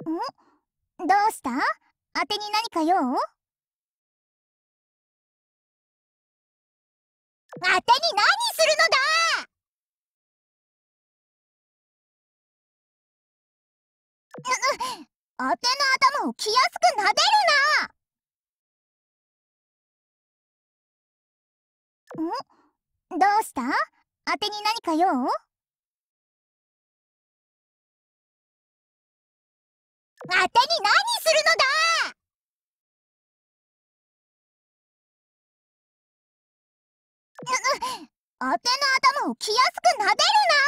んどうした当てに何か用当てに何するのだあての頭を気安く撫でるなんどうした当てに何か用あてに何するのだあての頭を気安く撫でるな